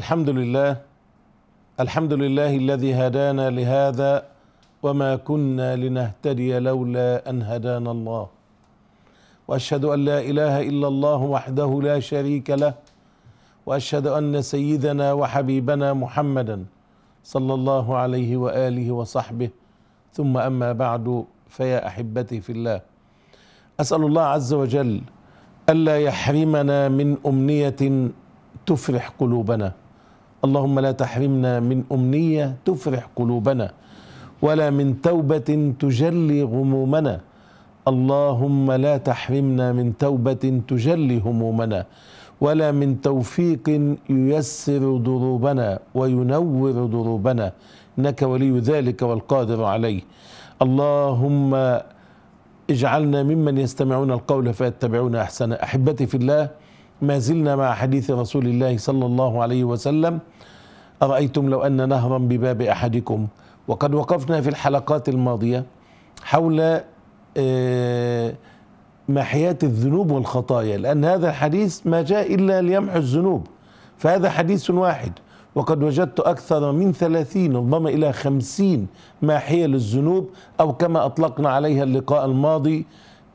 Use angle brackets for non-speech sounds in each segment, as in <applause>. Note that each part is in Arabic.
الحمد لله الحمد لله الذي هدانا لهذا وما كنا لنهتدي لولا ان هدانا الله واشهد ان لا اله الا الله وحده لا شريك له واشهد ان سيدنا وحبيبنا محمدا صلى الله عليه واله وصحبه ثم اما بعد فيا احبتي في الله اسال الله عز وجل الا يحرمنا من امنيه تفرح قلوبنا اللهم لا تحرمنا من امنيه تفرح قلوبنا ولا من توبه تجلي غمومنا اللهم لا تحرمنا من توبه تجلي همومنا ولا من توفيق ييسر دروبنا وينور دروبنا انك ولي ذلك والقادر عليه اللهم اجعلنا ممن يستمعون القول فيتبعون احسنه احبتي في الله ما زلنا مع حديث رسول الله صلى الله عليه وسلم أرأيتم لو أن نهرا بباب أحدكم وقد وقفنا في الحلقات الماضية حول آه، محياة الذنوب والخطايا لأن هذا الحديث ما جاء إلا ليمحو الذنوب فهذا حديث واحد وقد وجدت أكثر من ثلاثين ربما إلى خمسين ماحية للذنوب أو كما أطلقنا عليها اللقاء الماضي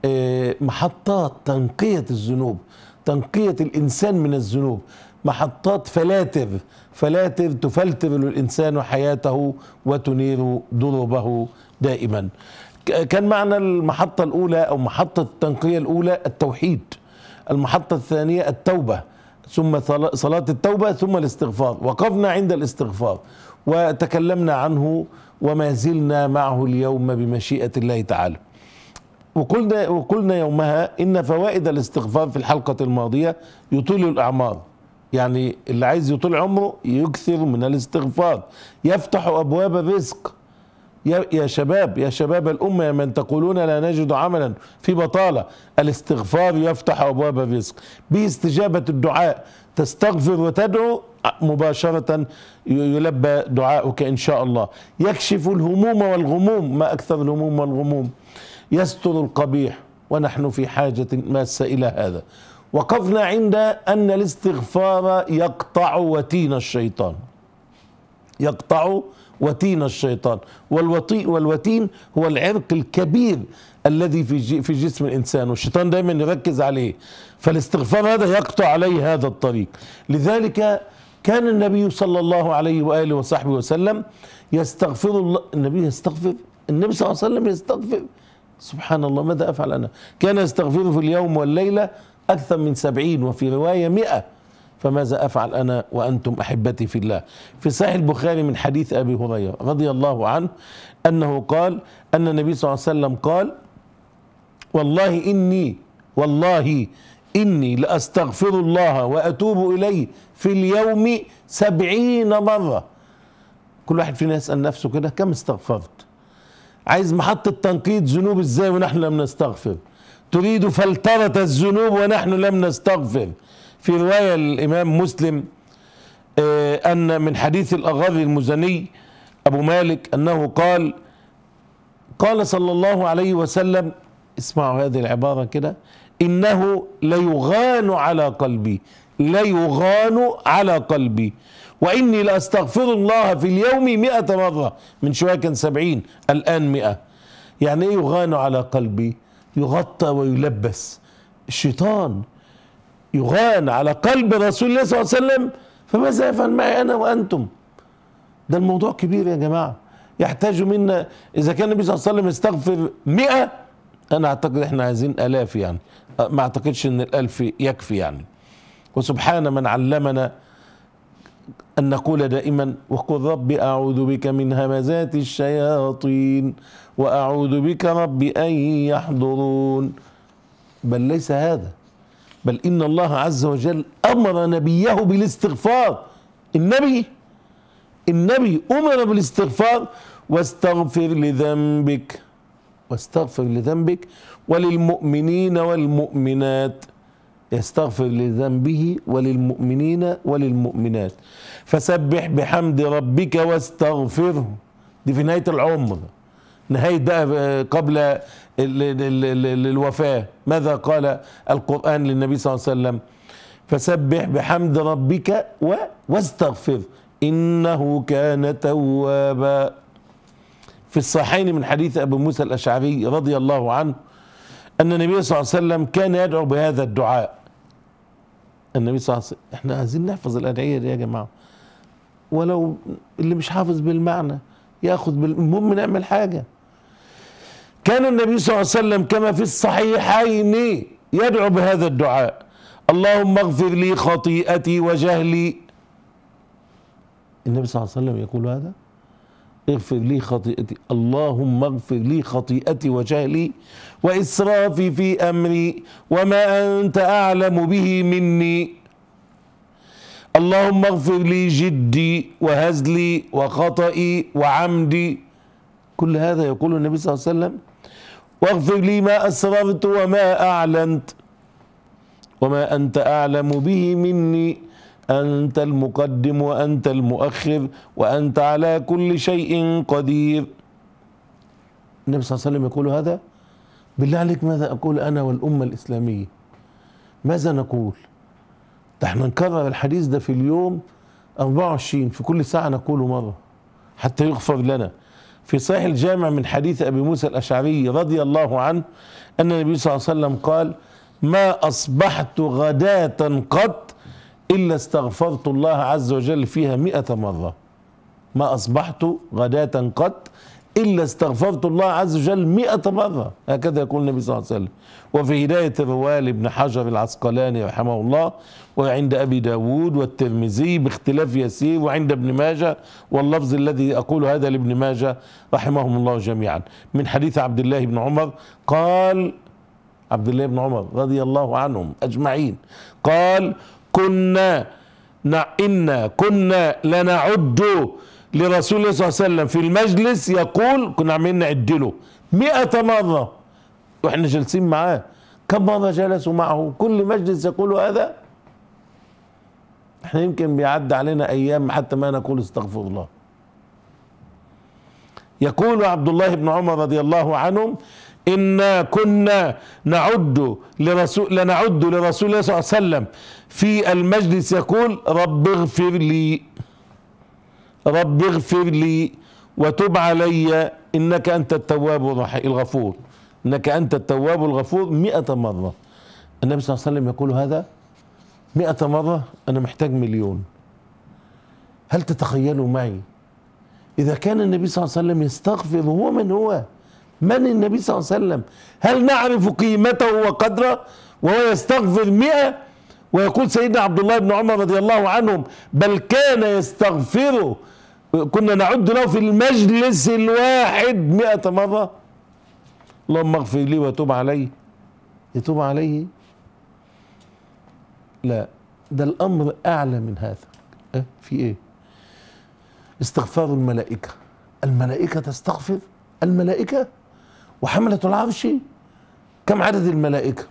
آه، محطات تنقية الذنوب تنقية الإنسان من الذنوب محطات فلاتر فلاتر تفلتر الإنسان حياته وتنير دروبه دائما كان معنى المحطة الأولى أو محطة التنقية الأولى التوحيد المحطة الثانية التوبة ثم صلاة التوبة ثم الاستغفار وقفنا عند الاستغفار وتكلمنا عنه وما زلنا معه اليوم بمشيئة الله تعالى وقلنا, وقلنا يومها إن فوائد الاستغفار في الحلقة الماضية يطيل الأعمار يعني اللي عايز يطول عمره يكثر من الاستغفار يفتح أبواب الرزق يا, يا شباب يا شباب الأمة يا من تقولون لا نجد عملا في بطالة الاستغفار يفتح أبواب الرزق باستجابة الدعاء تستغفر وتدعو مباشرة يلبى دعاؤك إن شاء الله يكشف الهموم والغموم ما أكثر الهموم والغموم يستر القبيح ونحن في حاجة ماسة إلى هذا وقفنا عند أن الاستغفار يقطع وتين الشيطان يقطع وتين الشيطان والوطي والوتين هو العرق الكبير الذي في في جسم الانسان والشيطان دايما يركز عليه فالاستغفار هذا يقطع عليه هذا الطريق لذلك كان النبي صلى الله عليه واله وصحبه وسلم يستغفر الله النبي يستغفر النبي صلى الله عليه وسلم يستغفر سبحان الله ماذا افعل انا كان يستغفر في اليوم والليله أكثر من سبعين وفي رواية مئة فماذا أفعل أنا وأنتم أحبتي في الله في صحيح البخاري من حديث أبي هريرة رضي الله عنه أنه قال أن النبي صلى الله عليه وسلم قال والله إني والله إني لأستغفر الله وأتوب إليه في اليوم سبعين مرة كل واحد فينا يسأل نفسه كده كم استغفرت عايز محطة تنقيط ذنوب ازاي ونحن لم نستغفر تريد فلترة الذنوب ونحن لم نستغفر في رواية الإمام مسلم آه، أن من حديث الأغر المزني أبو مالك أنه قال قال صلى الله عليه وسلم اسمعوا هذه العبارة كده إنه ليغان على قلبي ليغان على قلبي وإني لأستغفر الله في اليوم مئة مرة من شوية كان سبعين الآن مئة يعني إيه يغان على قلبي يغطى ويلبس الشيطان يغان على قلب رسول الله صلى الله عليه وسلم فماذا يفعل معي انا وانتم ده الموضوع كبير يا جماعه يحتاج منا اذا كان النبي صلى الله عليه وسلم استغفر 100 انا اعتقد احنا عايزين الاف يعني أه، ما اعتقدش ان الالف يكفي يعني وسبحان من علمنا ان نقول دائما وقل ربي اعوذ بك من همزات الشياطين وأعوذ بك رب أن يحضرون بل ليس هذا بل إن الله عز وجل أمر نبيه بالاستغفار النبي النبي أمر بالاستغفار واستغفر لذنبك واستغفر لذنبك وللمؤمنين والمؤمنات يستغفر لذنبه وللمؤمنين وللمؤمنات فسبح بحمد ربك واستغفره دي في نهاية العمر نهاية بقى آه، قبل الوفاة ماذا قال القرآن للنبي صلى الله عليه وسلم فسبح بحمد ربك و... واستغفر إنه كان توابا في الصحيحين من حديث أبو موسى الأشعري رضي الله عنه أن النبي صلى الله عليه وسلم كان يدعو بهذا الدعاء النبي صلى الله عليه وسلم احنا عايزين نحفظ الأدعية دي يا جماعة ولو اللي مش حافظ بالمعنى ياخذ بالمهم نعمل حاجه كان النبي صلى الله عليه وسلم كما في الصحيحين يدعو بهذا الدعاء اللهم اغفر لي خطيئتي وجهلي النبي صلى الله عليه وسلم يقول هذا اغفر لي خطيئتي اللهم اغفر لي خطيئتي وجهلي وإسرافي في أمري وما أنت أعلم به مني اللهم اغفر لي جدي وهزلي وخطئي وعمدي كل هذا يقول النبي صلى الله عليه وسلم واغفر لي ما أسررت وما أعلنت وما أنت أعلم به مني أنت المقدم وأنت المؤخر وأنت على كل شيء قدير النبي صلى الله عليه وسلم يقول هذا بالله عليك ماذا أقول أنا والأمة الإسلامية ماذا نقول ده احنا نكرر الحديث ده في اليوم 24 في كل ساعة نقوله مرة حتى يغفر لنا في صحيح الجامع من حديث أبي موسى الأشعري رضي الله عنه أن النبي صلى الله عليه وسلم قال ما أصبحت غداة قط إلا استغفرت الله عز وجل فيها مئة مرة ما أصبحت غداة قط إلا استغفرت الله عز وجل مئة مرة هكذا يقول النبي صلى الله عليه وسلم وفي هداية الروال ابن حجر العسقلاني رحمه الله وعند أبي داود والترمذي باختلاف يسير وعند ابن ماجة واللفظ الذي أقول هذا لابن ماجة رحمهم الله جميعا من حديث عبد الله بن عمر قال عبد الله بن عمر رضي الله عنهم أجمعين قال كنا إنا كنا لنعد لرسول الله صلى الله عليه وسلم في المجلس يقول كنا عاملين نعد له 100 مره واحنا جالسين معاه كم مره جلسوا معه كل مجلس يقول هذا احنا يمكن بيعدي علينا ايام حتى ما نقول استغفر الله يقول عبد الله بن عمر رضي الله عنهم إنا كنا نعد لرسول لنعد لرسول الله صلى الله عليه وسلم في المجلس يقول رب اغفر لي رب اغفر لي وتب علي إنك أنت التواب الغفور إنك أنت التواب الغفور مئة مرة النبي صلى الله عليه وسلم يقول هذا مئة مرة أنا محتاج مليون هل تتخيلوا معي إذا كان النبي صلى الله عليه وسلم يستغفر هو من هو من النبي صلى الله عليه وسلم هل نعرف قيمته وقدره وهو يستغفر مئة ويقول سيدنا عبد الله بن عمر رضي الله عنهم بل كان يستغفره كنا نعد له في المجلس الواحد مئة مرة اللهم اغفر لي وتوب علي يتوب عليه لا ده الأمر أعلى من هذا أه؟ في إيه استغفار الملائكة الملائكة تستغفر الملائكة وحملة العرش كم عدد الملائكة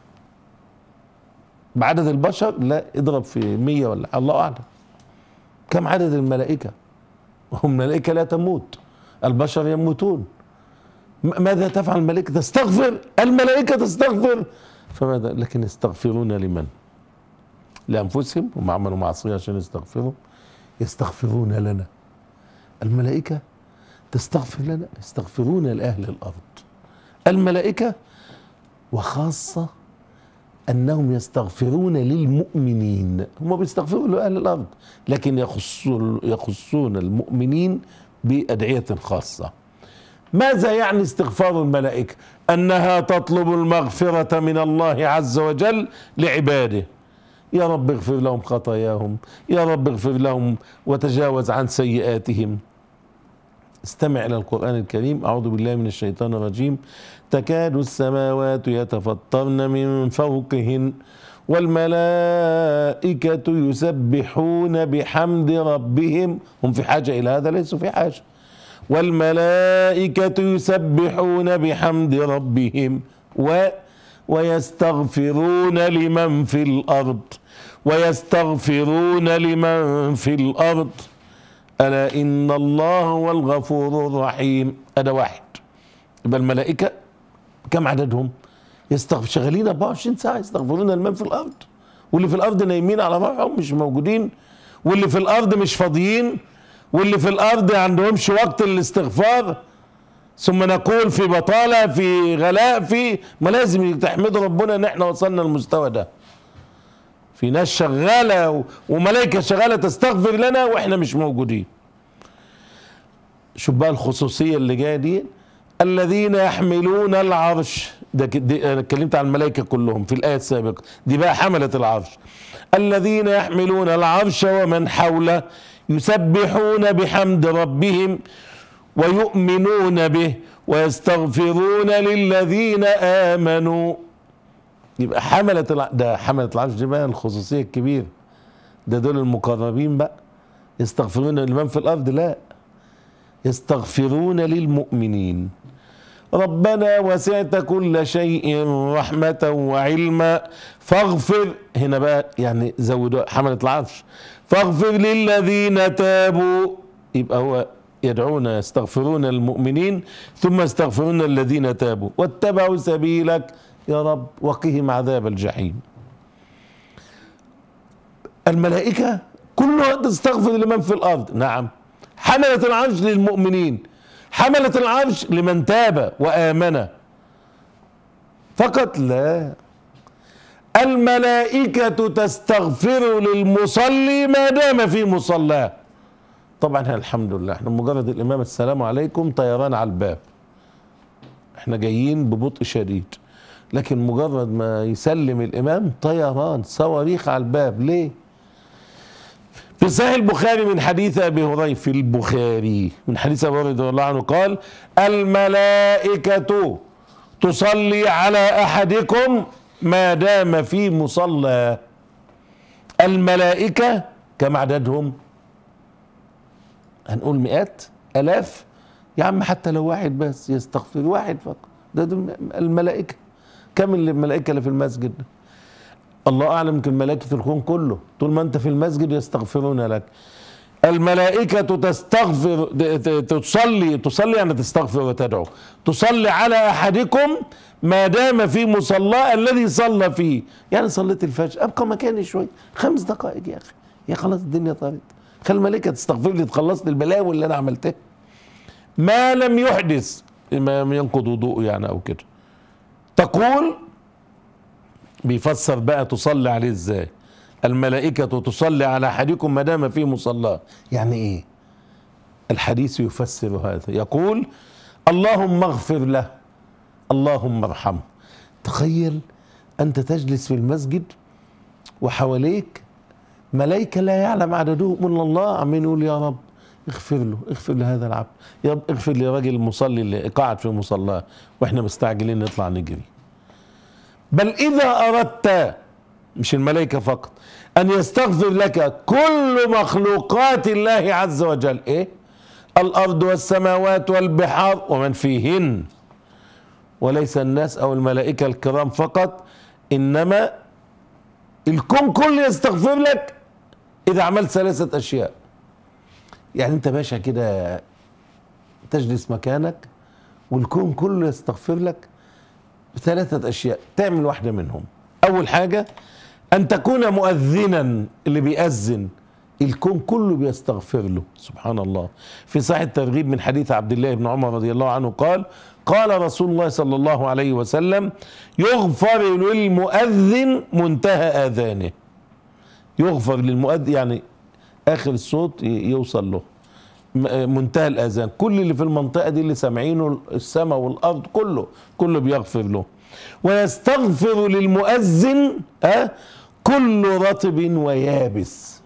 بعدد البشر لا اضرب في مية ولا الله أعلم كم عدد الملائكة والملائكة لا تموت البشر يموتون ماذا تفعل الملائكة تستغفر الملائكة تستغفر فماذا لكن يستغفرون لمن لأنفسهم هم عملوا معصية عشان يستغفروا يستغفرون لنا الملائكة تستغفر لنا يستغفرون لأهل الأرض الملائكة وخاصة أنهم يستغفرون للمؤمنين هم بيستغفروا لأهل الأرض لكن يخصون المؤمنين بأدعية خاصة ماذا يعني استغفار الملائكة أنها تطلب المغفرة من الله عز وجل لعباده يا رب اغفر لهم خطاياهم يا رب اغفر لهم وتجاوز عن سيئاتهم استمع إلى القرآن الكريم أعوذ بالله من الشيطان الرجيم تكاد السماوات يتفطرن من فوقهن والملائكة يسبحون بحمد ربهم هم في حاجة إلى هذا ليسوا في حاجة والملائكة يسبحون بحمد ربهم و ويستغفرون لمن في الأرض ويستغفرون لمن في الأرض ألا إن الله هو الغفور الرحيم هذا واحد يبقى الملائكة كم عددهم يستغف شغالين 24 ساعه يستغفرون الماء في الارض واللي في الارض نايمين على روحهم مش موجودين واللي في الارض مش فاضيين واللي في الارض عندهمش وقت للاستغفار ثم نقول في بطاله في غلاء في ما لازم تحمد ربنا ان احنا وصلنا للمستوى ده في ناس شغاله وملائكه شغاله تستغفر لنا واحنا مش موجودين شوف بقى الخصوصيه اللي جايه دي الذين يحملون العرش ده دي انا اتكلمت عن الملائكه كلهم في الايه السابقه دي بقى حمله العرش الذين يحملون العرش ومن حوله يسبحون بحمد ربهم ويؤمنون به ويستغفرون للذين امنوا يبقى حمله الع... ده حمله العرش دي بقى الخصوصيه الكبيره ده دول المقربين بقى يستغفرون لمن في الارض لا يستغفرون للمؤمنين ربنا وسعت كل شيء رحمة وعلما فاغفر هنا بقى يعني زودوا حملة العرش فاغفر للذين تابوا يبقى هو يدعونا يستغفرون المؤمنين ثم يستغفرون الذين تابوا واتبعوا سبيلك يا رب وقهم عذاب الجحيم الملائكة كلها تستغفر لمن في الأرض نعم حملة العرش للمؤمنين حملت العرش لمن تاب وآمن فقط لا الملائكة تستغفر للمصلي ما دام في مصلاه طبعا الحمد لله احنا مجرد الإمام السلام عليكم طيران على الباب احنا جايين ببطء شديد لكن مجرد ما يسلم الإمام طيران صواريخ على الباب ليه؟ في صحيح البخاري من حديث ابي هريره في البخاري من حديث ابي هريره رضي الله عنه قال الملائكه تصلي على احدكم ما دام في مصلى الملائكه كم عددهم هنقول مئات الاف يا عم حتى لو واحد بس يستغفر واحد فقط ده, ده الملائكه كم الملائكه اللي في المسجد ده الله أعلم يمكن ملائكة الكون كله طول ما أنت في المسجد يستغفرون لك الملائكة تستغفر تصلي تصلي يعني تستغفر وتدعو تصلي على أحدكم ما دام في مصلاه الذي صلى فيه يعني صليت الفجر أبقى مكاني شوية خمس دقائق يا أخي يا خلاص الدنيا طارت خلي الملائكة تستغفر لي تخلص لي البلاوي اللي أنا عملتها ما لم يحدث ما ينقض وضوء يعني أو كده تقول بيفسر بقى تصلي عليه ازاي الملائكة تصلي على أحدكم ما دام في مصلاه يعني إيه الحديث يفسر هذا يقول اللهم اغفر له اللهم ارحمه تخيل أنت تجلس في المسجد وحواليك ملائكة لا يعلم عددهم إلا الله عم يقول يا رب اغفر له اغفر لهذا العبد يا رب اغفر لراجل المصلي اللي قاعد في مصلاه واحنا مستعجلين نطلع نجري بل إذا أردت مش الملائكة فقط أن يستغفر لك كل مخلوقات الله عز وجل إيه؟ الأرض والسماوات والبحار ومن فيهن وليس الناس أو الملائكة الكرام فقط إنما الكون كله يستغفر لك إذا عملت ثلاثة أشياء يعني أنت باشا كده تجلس مكانك والكون كله يستغفر لك بثلاثة أشياء تعمل واحدة منهم أول حاجة أن تكون مؤذنا اللي بيأذن الكون كله بيستغفر له سبحان الله في صحيح الترغيب من حديث عبد الله بن عمر رضي الله عنه قال قال رسول الله صلى الله عليه وسلم يغفر للمؤذن منتهى آذانه يغفر للمؤذن يعني آخر الصوت يوصل له منتهى الاذان كل اللي في المنطقه دي اللي سامعينه السماء والارض كله كله بيغفر له ويستغفر للمؤذن أه كل رطب ويابس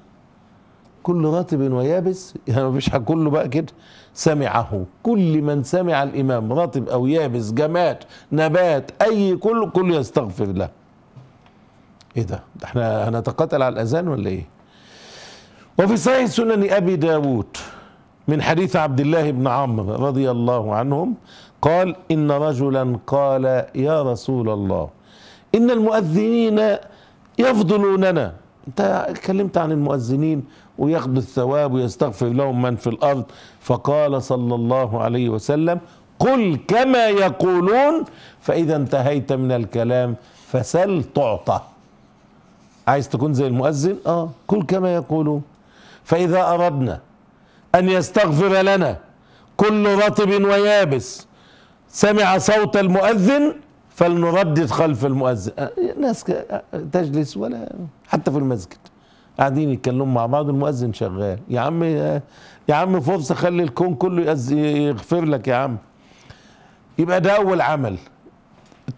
كل رطب ويابس <laughs> يعني مفيش كله بقى كده سمعه كل من سمع الامام رطب او يابس جماد نبات اي كل كل يستغفر له ايه ده احنا هنتقاتل على الاذان ولا ايه وفي صحيح سنن ابي داود من حديث عبد الله بن عمرو رضي الله عنهم قال إن رجلا قال يا رسول الله إن المؤذنين يفضلوننا أنت كلمت عن المؤذنين وياخذوا الثواب ويستغفر لهم من في الأرض فقال صلى الله عليه وسلم قل كما يقولون فإذا انتهيت من الكلام فسل تعطى عايز تكون زي المؤذن آه قل كما يقولون فإذا أردنا أن يستغفر لنا كل رطب ويابس سمع صوت المؤذن فلنردد خلف المؤذن الناس تجلس ولا حتى في المسجد قاعدين يتكلموا مع بعض المؤذن شغال يا عم يا عم فرصة خلي الكون كله يغفر لك يا عم يبقى ده أول عمل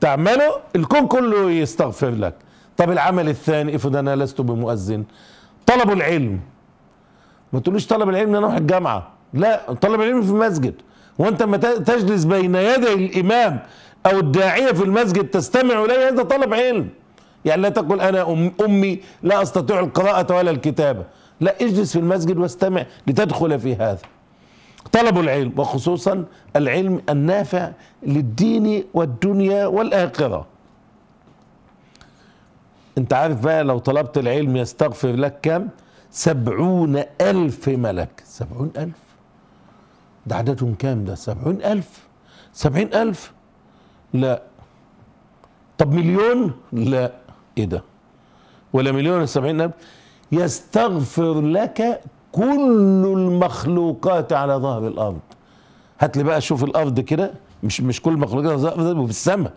تعمله الكون كله يستغفر لك طب العمل الثاني افرض أنا لست بمؤذن طلبوا العلم ما تقولوش طلب العلم ان انا اروح الجامعه لا طلب العلم في المسجد وانت لما تجلس بين يدي الامام او الداعيه في المسجد تستمع اليه هذا طلب علم يعني لا تقل انا امي لا استطيع القراءه ولا الكتابه لا اجلس في المسجد واستمع لتدخل في هذا طلب العلم وخصوصا العلم النافع للدين والدنيا والاخره انت عارف بقى لو طلبت العلم يستغفر لك كم سبعون ألف ملك سبعون ألف ده عددهم كام ده سبعون ألف سبعين ألف لا طب مليون لا إيه ده ولا مليون سبعين ألف يستغفر لك كل المخلوقات على ظهر الأرض هات لي بقى شوف الأرض كده مش مش كل المخلوقات على ظهر الأرض في السماء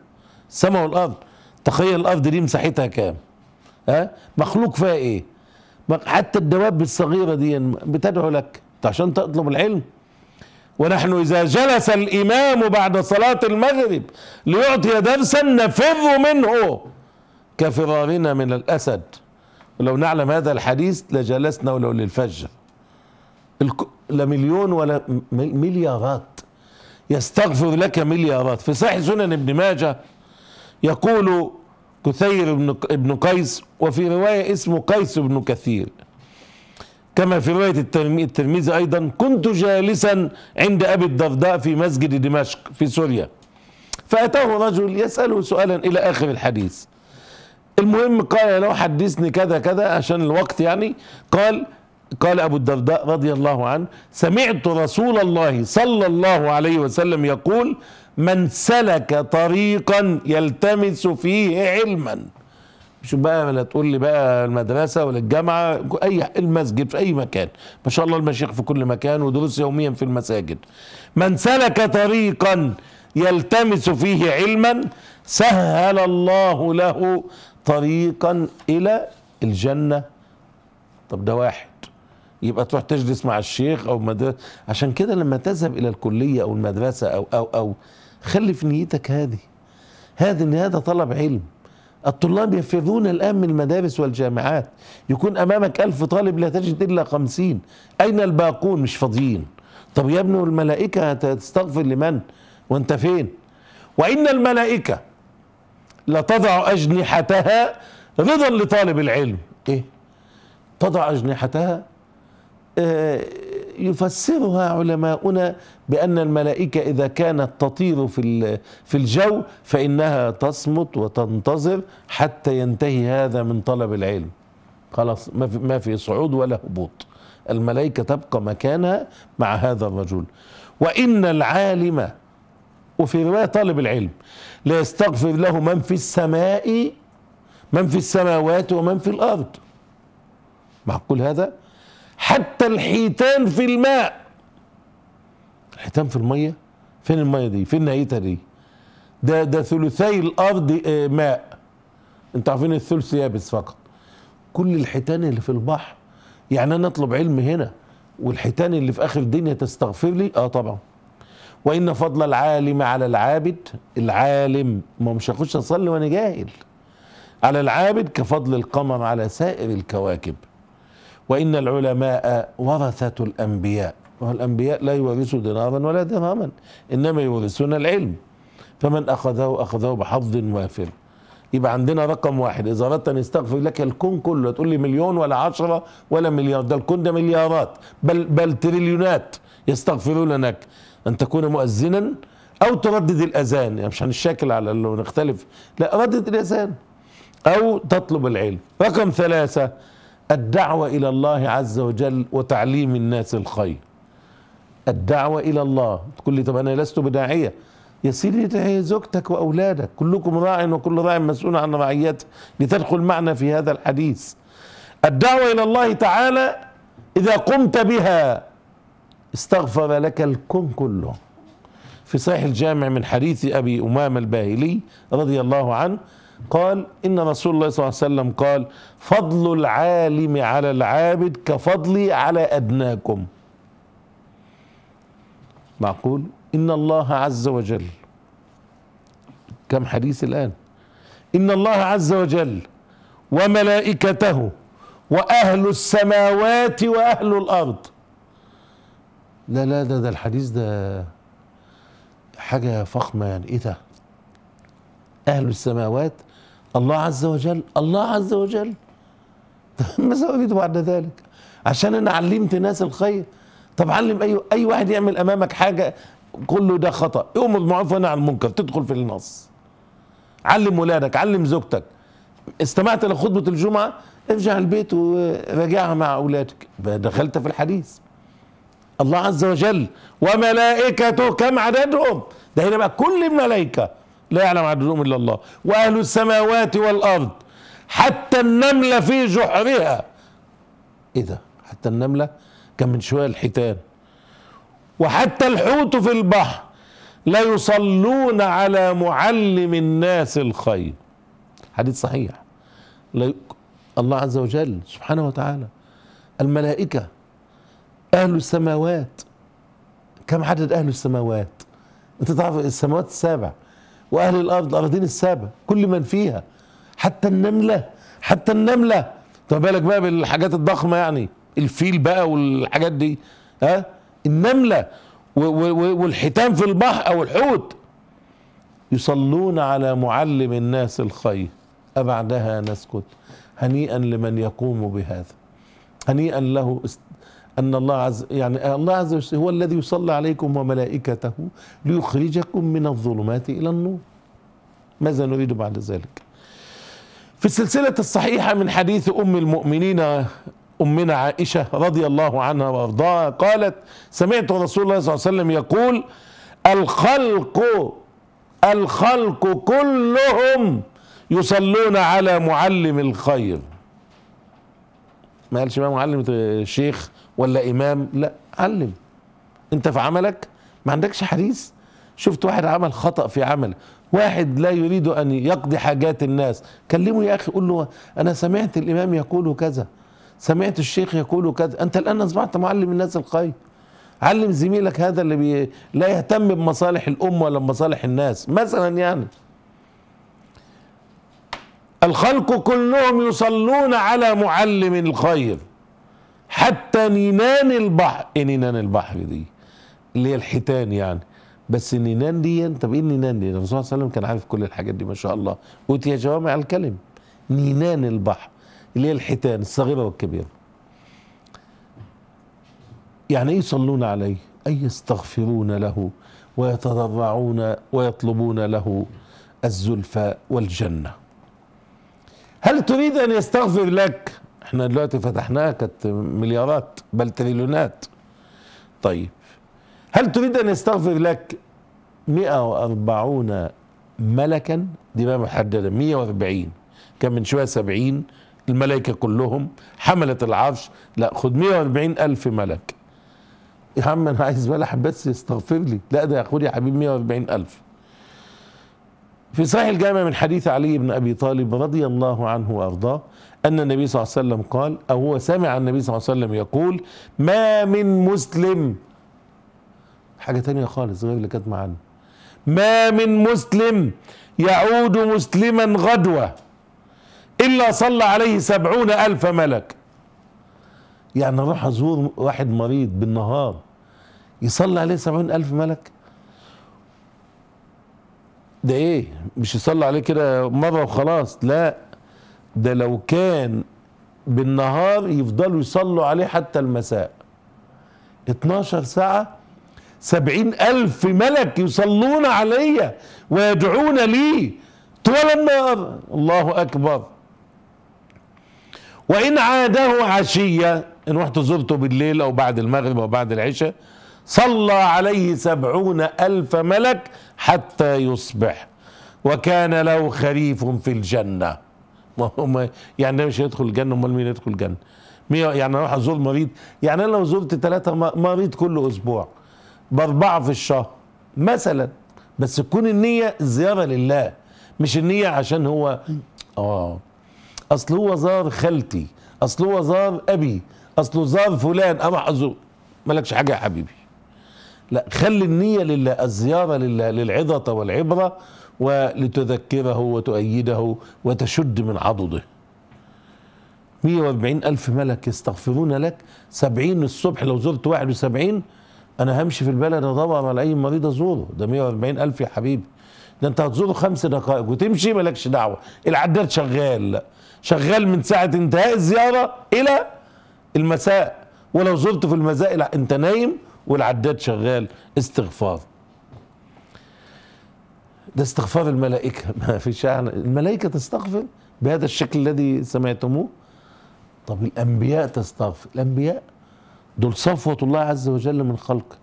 السماء والأرض تخيل الأرض دي مساحتها كام ها مخلوق فيها إيه حتى الدواب الصغيرة دي بتدعو لك عشان تطلب العلم ونحن إذا جلس الإمام بعد صلاة المغرب ليعطي درسا نفر منه كفرارنا من الأسد ولو نعلم هذا الحديث لجلسنا ولو للفجر لمليون ولا مليارات يستغفر لك مليارات في صحيح سنن ابن ماجه يقول كثير بن ابن قيس وفي رواية اسمه قيس بن كثير كما في رواية الترمذي أيضا كنت جالسا عند أبي الدرداء في مسجد دمشق في سوريا فأتاه رجل يسأله سؤالا إلى آخر الحديث المهم قال لو حدثني كذا كذا عشان الوقت يعني قال قال أبو الدرداء رضي الله عنه سمعت رسول الله صلى الله عليه وسلم يقول من سلك طريقا يلتمس فيه علما مش بقى لا تقول لي بقى المدرسه ولا الجامعه اي المسجد في اي مكان ما شاء الله المشيخ في كل مكان ودروس يوميا في المساجد من سلك طريقا يلتمس فيه علما سهل الله له طريقا الى الجنه طب ده واحد يبقى تروح تجلس مع الشيخ او مدرسه عشان كده لما تذهب الى الكليه او المدرسه او او او خلي في نيتك هذه هذا هذا طلب علم الطلاب يفيضون الآن من المدارس والجامعات يكون أمامك ألف طالب لا تجد إلا خمسين أين الباقون مش فاضيين طب يا ابن الملائكة هتستغفر لمن وانت فين وإن الملائكة لتضع أجنحتها رضا لطالب العلم إيه تضع أجنحتها آه يفسرها علماؤنا بأن الملائكة إذا كانت تطير في في الجو فإنها تصمت وتنتظر حتى ينتهي هذا من طلب العلم خلاص ما في صعود ولا هبوط الملائكة تبقى مكانها مع هذا الرجل وإن العالم وفي رواية طالب العلم لا يستغفر له من في السماء من في السماوات ومن في الأرض معقول هذا؟ حتى الحيتان في الماء الحيتان في الميه فين الميه دي فين نهايتها دي ده ده ثلثي الارض آه، ماء انتوا عارفين الثلث يابس فقط كل الحيتان اللي في البحر يعني انا اطلب علم هنا والحيتان اللي في اخر الدنيا تستغفر لي اه طبعا وان فضل العالم على العابد العالم ما مش هخش اصلي وانا جاهل على العابد كفضل القمر على سائر الكواكب وإن العلماء ورثة الأنبياء والأنبياء لا يورثوا دينارا ولا درهما إنما يورثون العلم فمن أخذه أخذه بحظ وافر يبقى عندنا رقم واحد إذا أردت أن يستغفر لك الكون كله تقول لي مليون ولا عشرة ولا مليار ده الكون ده مليارات بل, بل تريليونات يستغفرون لك أن تكون مؤذنا أو تردد الأذان يعني مش هنشاكل على اللي نختلف لا ردد الأذان أو تطلب العلم رقم ثلاثة الدعوة إلى الله عز وجل وتعليم الناس الخير الدعوة إلى الله تقول لي طب أنا لست بداعية يا سيدي دعي زوجتك وأولادك كلكم راع وكل راع مسؤول عن رعيته لتدخل معنا في هذا الحديث الدعوة إلى الله تعالى إذا قمت بها استغفر لك الكون كله في صحيح الجامع من حديث أبي أمامة الباهلي رضي الله عنه قال إن رسول الله صلى الله عليه وسلم قال فضل العالم على العابد كفضلي على أدناكم معقول إن الله عز وجل كم حديث الآن إن الله عز وجل وملائكته وأهل السماوات وأهل الأرض لا لا ده ده الحديث ده حاجة فخمة يعني إيه ده أهل السماوات الله عز وجل الله عز وجل <laughs> ما سويت بعد ذلك عشان انا علمت ناس الخير طب علم اي اي واحد يعمل امامك حاجه كله له ده خطا يقوم بالمعروف عن المنكر تدخل في النص علم ولادك علم زوجتك استمعت لخطبه الجمعه ارجع البيت وراجعها مع اولادك دخلت في الحديث الله عز وجل وملائكته كم عددهم ده هنا بقى كل الملائكه لا يعلم عددهم إلا الله وأهل السماوات والأرض حتى النملة في جحرها إيه ده حتى النملة كان من شوية الحيتان وحتى الحوت في البحر لا يصلون على معلم الناس الخير حديث صحيح الله عز وجل سبحانه وتعالى الملائكة أهل السماوات كم عدد أهل السماوات أنت تعرف السماوات السابع وأهل الأرض أراضين السابة كل من فيها حتى النملة حتى النملة طب بالك بقى بالحاجات الضخمة يعني الفيل بقى والحاجات دي ها النملة والحيتان في البحر أو الحوت يصلون على معلم الناس الخير أبعدها نسكت هنيئا لمن يقوم بهذا هنيئا له است أن الله عز يعني الله عز وجل هو الذي يصلى عليكم وملائكته ليخرجكم من الظلمات إلى النور ماذا نريد بعد ذلك في السلسلة الصحيحة من حديث أم المؤمنين أمنا عائشة رضي الله عنها وأرضاها قالت سمعت رسول الله صلى الله عليه وسلم يقول الخلق الخلق كلهم يصلون على معلم الخير ما قالش بقى معلم الشيخ ولا إمام لا علم أنت في عملك ما عندكش حديث شفت واحد عمل خطأ في عمله واحد لا يريد أن يقضي حاجات الناس كلمه يا أخي قول له أنا سمعت الإمام يقول كذا سمعت الشيخ يقول كذا أنت الآن أصبحت معلم الناس الخير علم زميلك هذا اللي بي... لا يهتم بمصالح الأمة ولا بمصالح الناس مثلا يعني الخلق كلهم يصلون على معلم الخير حتى نينان البحر ايه نينان البحر دي اللي هي الحيتان يعني بس النينان دي يعني، طب ايه النينان دي الرسول صلى الله عليه وسلم كان عارف كل الحاجات دي ما شاء الله اوتي جوامع الكلم نينان البحر اللي هي الحيتان الصغيره والكبيره يعني ايه يصلون عليه اي يستغفرون له ويتضرعون ويطلبون له الزلفى والجنه هل تريد ان يستغفر لك احنا دلوقتي فتحناها كانت مليارات بل تريليونات طيب هل تريد ان يستغفر لك 140 ملكا دي بقى محدده 140 كان من شويه 70 الملائكه كلهم حمله العرش لا خد 140 الف ملك يا عم انا عايز ملح بس يستغفر لي لا ده يقول يا حبيبي 140 الف في صحيح الجامع من حديث علي بن ابي طالب رضي الله عنه وارضاه أن النبي صلى الله عليه وسلم قال أو هو سمع النبي صلى الله عليه وسلم يقول ما من مسلم حاجة تانية خالص غير اللي كانت معانا ما من مسلم يعود مسلما غدوة إلا صلى عليه سبعون ألف ملك يعني روح أزور واحد مريض بالنهار يصلي عليه سبعون ألف ملك ده إيه مش يصلي عليه كده مرة وخلاص لا ده لو كان بالنهار يفضلوا يصلوا عليه حتى المساء 12 ساعة سبعين ألف ملك يصلون علي ويدعون لي طول النهار الله أكبر وإن عاده عشية إن رحت زرته بالليل أو بعد المغرب أو بعد العشاء صلى عليه سبعون ألف ملك حتى يصبح وكان له خريف في الجنة <laughs> ما هم يعني مش هيدخل الجنه امال مين يدخل الجنه يعني اروح ازور مريض يعني انا لو زرت ثلاثه مريض كل اسبوع باربعه في الشهر مثلا بس تكون النيه زياره لله مش النيه عشان هو اه اصل هو زار خالتي اصل هو زار ابي اصله زار فلان اروح ازور مالكش حاجه يا حبيبي لا خلي النيه لله الزياره لله للعظه والعبره ولتذكره وتؤيده وتشد من عضده 140 ألف ملك يستغفرون لك 70 الصبح لو زرت 71 أنا همشي في البلد أدور على أي مريض أزوره ده 140 ألف يا حبيبي ده أنت هتزوره خمس دقائق وتمشي مالكش دعوة العداد شغال شغال من ساعة انتهاء الزيارة إلى المساء ولو زرت في المساء أنت نايم والعداد شغال استغفار ده استغفار الملائكة <laughs> ما فيش يعني الملائكة تستغفر بهذا الشكل الذي سمعتموه طب الأنبياء تستغفر الأنبياء دول صفوة الله عز وجل من خلقه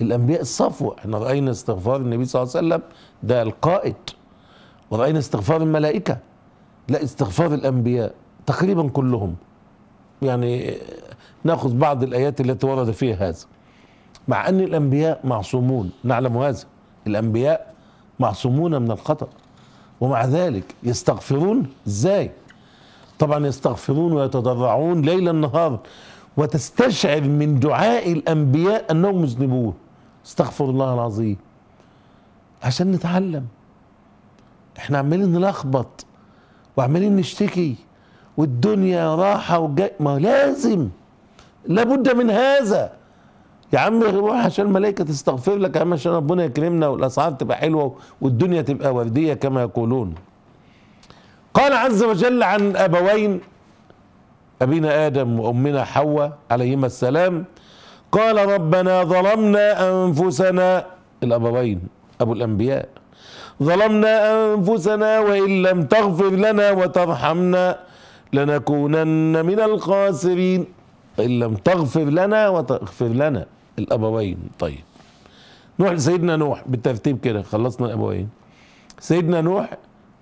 الأنبياء الصفوة احنا رأينا استغفار النبي صلى الله عليه وسلم ده القائد ورأينا استغفار الملائكة لا استغفار الأنبياء تقريبا كلهم يعني ناخذ بعض الآيات التي ورد فيها هذا مع أن الأنبياء معصومون نعلم هذا الأنبياء معصومون من الخطأ ومع ذلك يستغفرون ازاي طبعا يستغفرون ويتضرعون ليلا نهارا وتستشعر من دعاء الانبياء انهم مذنبون استغفر الله العظيم عشان نتعلم احنا عمالين نلخبط وعمالين نشتكي والدنيا راحه وجاي ما لازم لابد من هذا يا عم روح عشان الملائكه تستغفر لك يا عم عشان ربنا يكرمنا والاسعار تبقى حلوه والدنيا تبقى ورديه كما يقولون. قال عز وجل عن ابوين ابينا ادم وامنا حواء عليهما السلام قال ربنا ظلمنا انفسنا الابوين ابو الانبياء ظلمنا انفسنا وان لم تغفر لنا وترحمنا لنكونن من الخاسرين إن لم تغفر لنا وتغفر لنا الابوين طيب نوح سيدنا نوح بالترتيب كده خلصنا الابوين سيدنا نوح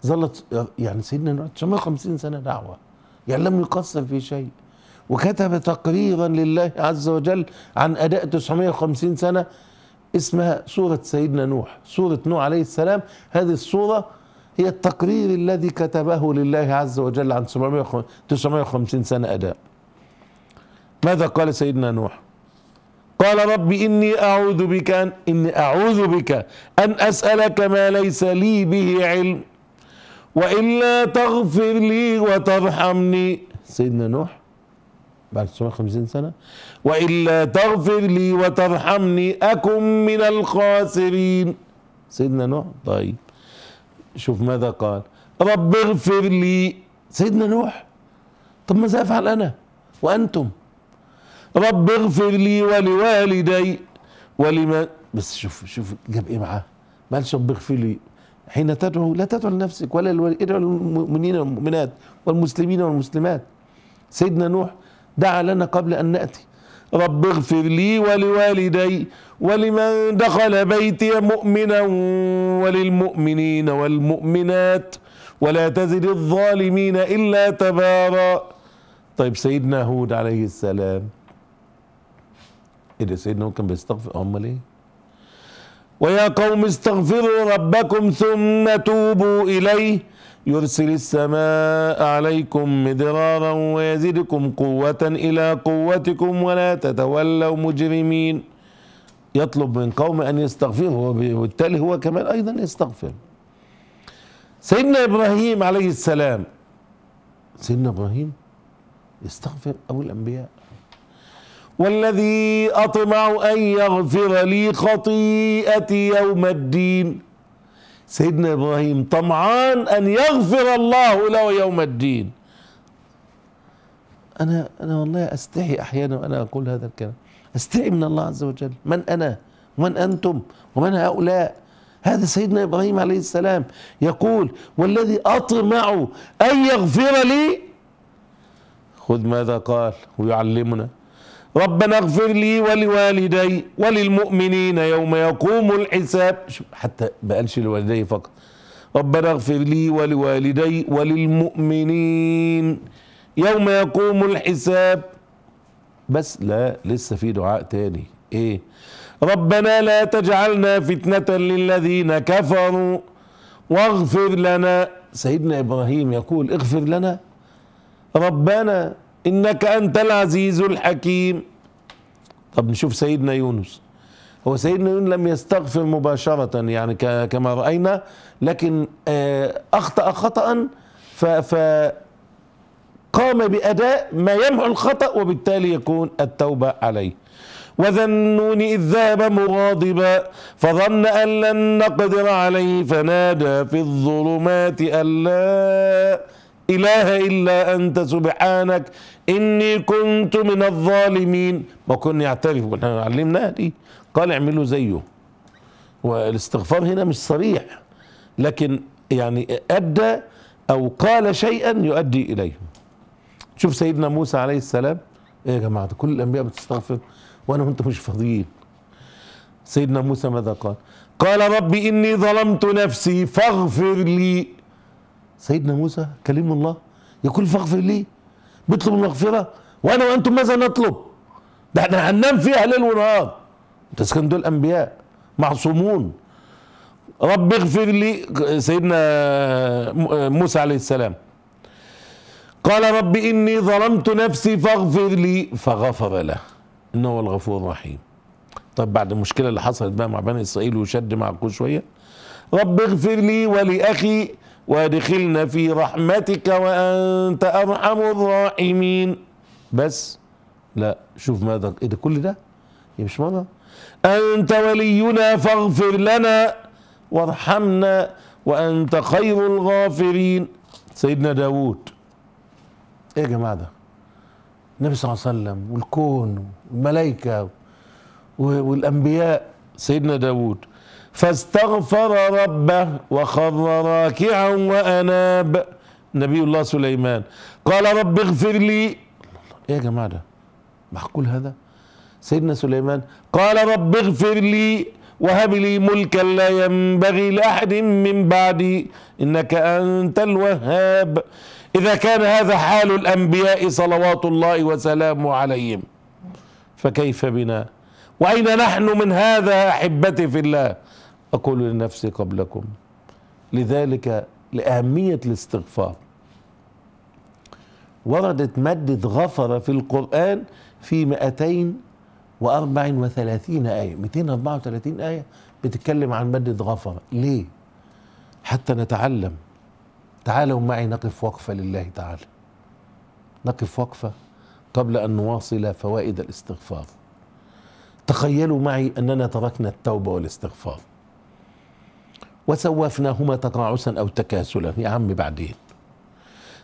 ظلت يعني سيدنا نوح 950 سنه دعوه يعني لم يقصر في شيء وكتب تقريرا لله عز وجل عن اداء 950 سنه اسمها سوره سيدنا نوح سوره نوح عليه السلام هذه السوره هي التقرير الذي كتبه لله عز وجل عن 950 سنه اداء ماذا قال سيدنا نوح قال رب إني أعوذ بك أن إني أعوذ بك أن أسألك ما ليس لي به علم وإلا تغفر لي وترحمني سيدنا نوح بعد 950 سنة وإلا تغفر لي وترحمني أكن من الخاسرين سيدنا نوح طيب شوف ماذا قال رب اغفر لي سيدنا نوح طب ماذا أفعل أنا وأنتم رب اغفر لي ولوالدي ولمن بس شوف شوف جاب ايه معاه ما قالش رب اغفر لي حين تدعو لا تدعو لنفسك ولا للولد ادعو للمؤمنين والمؤمنات والمسلمين والمسلمات سيدنا نوح دعا لنا قبل ان ناتي رب اغفر لي ولوالدي ولمن دخل بيتي مؤمنا وللمؤمنين والمؤمنات ولا تزد الظالمين الا تبارا طيب سيدنا هود عليه السلام ايه ده سيدنا هو كان بيستغفر هم ايه ويا قوم استغفروا ربكم ثم توبوا اليه يرسل السماء عليكم مدرارا ويزيدكم قوة إلى قوتكم ولا تتولوا مجرمين يطلب من قوم أن يستغفروا وبالتالي هو كمان أيضا يستغفر سيدنا إبراهيم عليه السلام سيدنا إبراهيم يستغفر أبو الأنبياء والذي أطمع أن يغفر لي خطيئتي يوم الدين سيدنا إبراهيم طمعان أن يغفر الله له يوم الدين أنا أنا والله أستحي أحيانا وأنا أقول هذا الكلام أستحي من الله عز وجل من أنا ومن أنتم ومن هؤلاء هذا سيدنا إبراهيم عليه السلام يقول والذي أطمع أن يغفر لي خذ ماذا قال ويعلمنا ربنا اغفر لي ولوالدي وللمؤمنين يوم يقوم الحساب حتى ما قالش لوالدي فقط ربنا اغفر لي ولوالدي وللمؤمنين يوم يقوم الحساب بس لا لسه في دعاء تاني ايه ربنا لا تجعلنا فتنة للذين كفروا واغفر لنا سيدنا ابراهيم يقول اغفر لنا ربنا إنك أنت العزيز الحكيم طب نشوف سيدنا يونس هو سيدنا يونس لم يستغفر مباشرة يعني كما رأينا لكن آه، أخطأ خطأ فقام بأداء ما يمحو الخطأ وبالتالي يكون التوبة عليه وذا النون إذ ذهب مغاضبا فظن أن لن نقدر عليه فنادى في الظلمات أن لا إله إلا أنت سبحانك إني كنت من الظالمين ما كنا يعترف احنا علمناه دي قال اعملوا زيه والاستغفار هنا مش صريح لكن يعني أدى أو قال شيئا يؤدي إليه شوف سيدنا موسى عليه السلام إيه يا جماعة كل الأنبياء بتستغفر وأنا وأنتم مش فاضيين سيدنا موسى ماذا قال قال ربي إني ظلمت نفسي فاغفر لي سيدنا موسى كلم الله يقول فاغفر لي بيطلب المغفره وانا وانتم ماذا نطلب؟ ده احنا هننام فيها ليل ونهار انت كان دول انبياء معصومون رب اغفر لي سيدنا موسى عليه السلام قال رب اني ظلمت نفسي فاغفر لي فغفر له انه هو الغفور الرحيم طب بعد المشكله اللي حصلت بقى مع بني اسرائيل وشد معكم شويه رب اغفر لي ولاخي وادخلنا في رحمتك وأنت أرحم الراحمين بس لا شوف ماذا إيه ده كل ده هي مش مره أنت ولينا فاغفر لنا وارحمنا وأنت خير الغافرين سيدنا داوود إيه يا جماعة ده النبي صلى الله عليه وسلم والكون والملائكة والأنبياء سيدنا داوود فاستغفر ربه وخر راكعا وأناب نبي الله سليمان قال رب اغفر لي ايه يا جماعة ده معقول هذا سيدنا سليمان قال رب اغفر لي وهب لي ملكا لا ينبغي لأحد من بعدي إنك أنت الوهاب إذا كان هذا حال الأنبياء صلوات الله وسلامه عليهم فكيف بنا وأين نحن من هذا أحبتي في الله أقول لنفسي قبلكم لذلك لأهمية الاستغفار وردت مادة غفر في القرآن في 234 آية 234 آية بتتكلم عن مادة غفر ليه؟ حتى نتعلم تعالوا معي نقف وقفة لله تعالى نقف وقفة قبل أن نواصل فوائد الاستغفار تخيلوا معي أننا تركنا التوبة والاستغفار وسوفناهما تقاعسا أو تكاسلا يا عم بعدين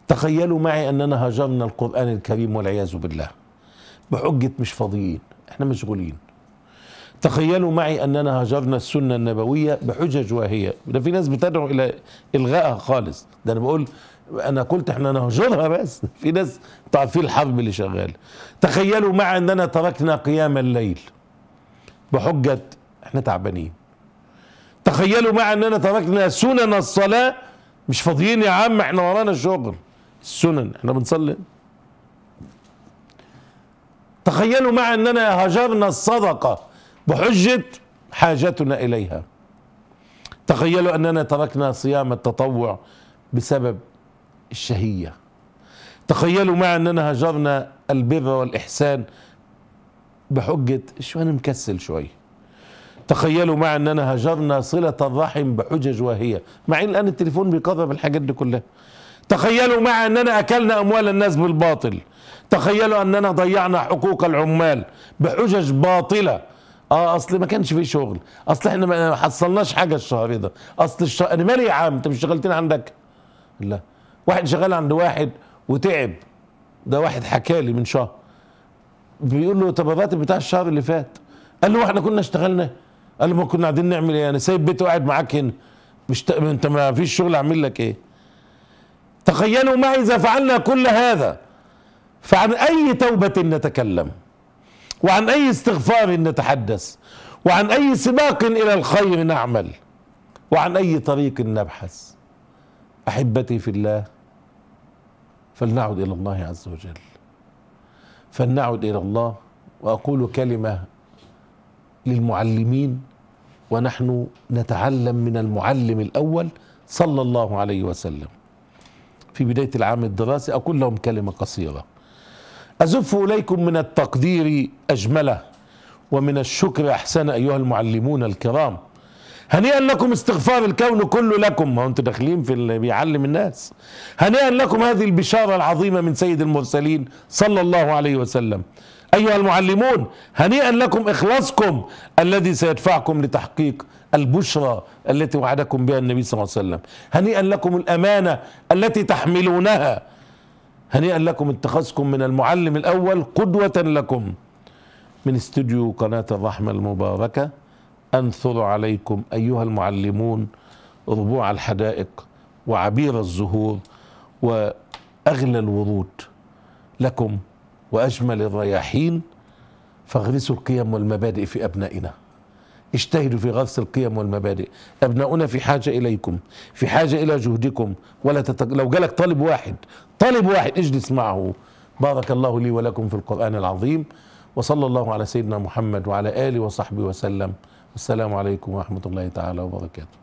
تخيلوا معي أننا هجرنا القرآن الكريم والعياذ بالله بحجة مش فاضيين احنا مشغولين تخيلوا معي أننا هجرنا السنة النبوية بحجج واهية ده في ناس بتدعو إلى إلغائها خالص ده أنا بقول أنا قلت احنا نهجرها بس في ناس في الحرب اللي شغالة تخيلوا معي أننا تركنا قيام الليل بحجة احنا تعبانين تخيلوا مع اننا تركنا سنن الصلاه مش فاضيين يا عم احنا ورانا شغل السنن احنا بنصلي تخيلوا مع اننا هجرنا الصدقه بحجه حاجتنا اليها تخيلوا اننا تركنا صيام التطوع بسبب الشهيه تخيلوا مع اننا هجرنا البر والاحسان بحجه شو انا مكسل شويه تخيلوا معي اننا هجرنا صله الرحم بحجج واهيه مع ان الان التليفون بيقرب الحاجات دي كلها تخيلوا معي اننا اكلنا اموال الناس بالباطل تخيلوا اننا ضيعنا حقوق العمال بحجج باطله اه اصل ما كانش في شغل اصل احنا ما حصلناش حاجه الشهر ده اصل الش... انا مالي يا عم انت مش شغلتين عندك لا واحد شغال عند واحد وتعب ده واحد حكى لي من شهر بيقول له طب الراتب بتاع الشهر اللي فات قال له احنا كنا اشتغلنا قال له ما كنا قاعدين نعمل ايه انا سايب بيتي وقاعد معاك هنا مش ت... انت ما فيش شغل اعمل لك ايه تخيلوا ما اذا فعلنا كل هذا فعن اي توبه نتكلم وعن اي استغفار نتحدث وعن اي سباق الى الخير نعمل وعن اي طريق نبحث احبتي في الله فلنعد الى الله عز وجل فلنعد الى الله واقول كلمه للمعلمين ونحن نتعلم من المعلم الأول صلى الله عليه وسلم في بداية العام الدراسي أقول لهم كلمة قصيرة أزف إليكم من التقدير أجمله ومن الشكر أحسن أيها المعلمون الكرام هنيئا لكم استغفار الكون كله لكم ما انتوا داخلين في اللي بيعلم الناس هنيئا لكم هذه البشارة العظيمة من سيد المرسلين صلى الله عليه وسلم أيها المعلمون هنيئا لكم إخلاصكم الذي سيدفعكم لتحقيق البشرى التي وعدكم بها النبي صلى الله عليه وسلم هنيئا لكم الأمانة التي تحملونها هنيئا لكم اتخاذكم من المعلم الأول قدوة لكم من استوديو قناة الرحمة المباركة أنثر عليكم أيها المعلمون ربوع الحدائق وعبير الزهور وأغلى الورود لكم وأجمل الرياحين فاغرسوا القيم والمبادئ في أبنائنا اجتهدوا في غرس القيم والمبادئ أبناؤنا في حاجة إليكم في حاجة إلى جهدكم ولا تتق... لو جالك طالب واحد طالب واحد اجلس معه بارك الله لي ولكم في القرآن العظيم وصلى الله على سيدنا محمد وعلى آله وصحبه وسلم والسلام عليكم ورحمة الله تعالى وبركاته